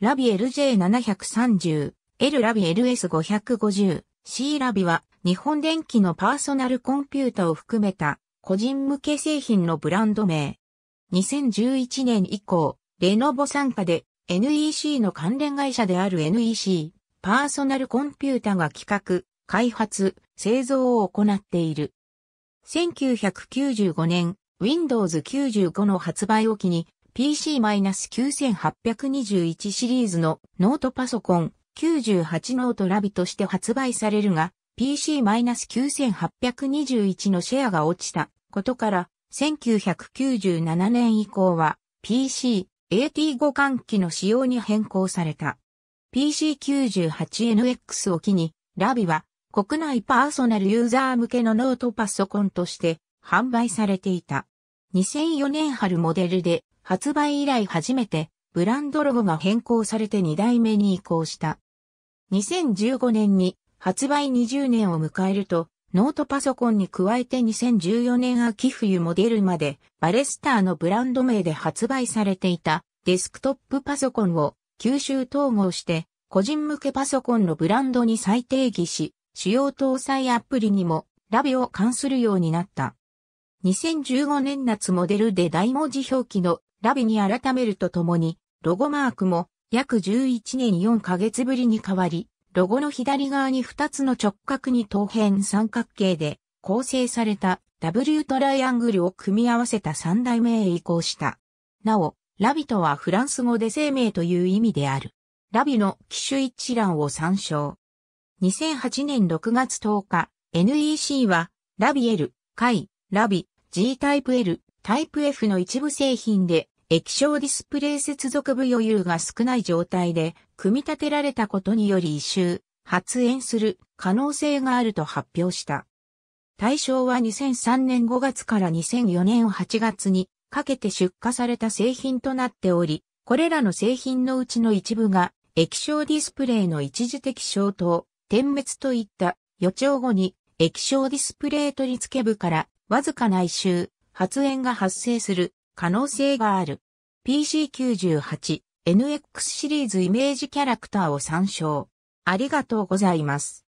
ラビ LJ730、L ラビ LS550、C ラビは日本電機のパーソナルコンピュータを含めた個人向け製品のブランド名。2011年以降、レノボ参加で NEC の関連会社である NEC パーソナルコンピュータが企画、開発、製造を行っている。1995年、Windows 95の発売を機に PC-9821 シリーズのノートパソコン98ノートラビとして発売されるが、PC-9821 のシェアが落ちたことから、1997年以降は PC、AT5 換機の仕様に変更された。PC98NX を機に、ラビは国内パーソナルユーザー向けのノートパソコンとして販売されていた。2004年春モデルで発売以来初めてブランドロゴが変更されて2代目に移行した。2015年に発売20年を迎えると、ノートパソコンに加えて2014年秋冬モデルまでバレスターのブランド名で発売されていたデスクトップパソコンを吸収統合して個人向けパソコンのブランドに再定義し、主要搭載アプリにもラビを関するようになった。2015年夏モデルで大文字表記のラビに改めるとともに、ロゴマークも約11年4ヶ月ぶりに変わり、ロゴの左側に2つの直角に等辺三角形で構成された W トライアングルを組み合わせた三代目へ移行した。なお、ラビとはフランス語で生命という意味である。ラビの機種一覧を参照。2008年6月10日、NEC は、ラビエル、カイ、ラビ、G タイプ L、タイプ F の一部製品で液晶ディスプレイ接続部余裕が少ない状態で組み立てられたことにより異臭、発煙する可能性があると発表した。対象は2003年5月から2004年8月にかけて出荷された製品となっており、これらの製品のうちの一部が液晶ディスプレイの一時的消灯、点滅といった予兆後に液晶ディスプレイ取り付け部からわずかな異臭、発煙が発生する可能性がある。PC98NX シリーズイメージキャラクターを参照。ありがとうございます。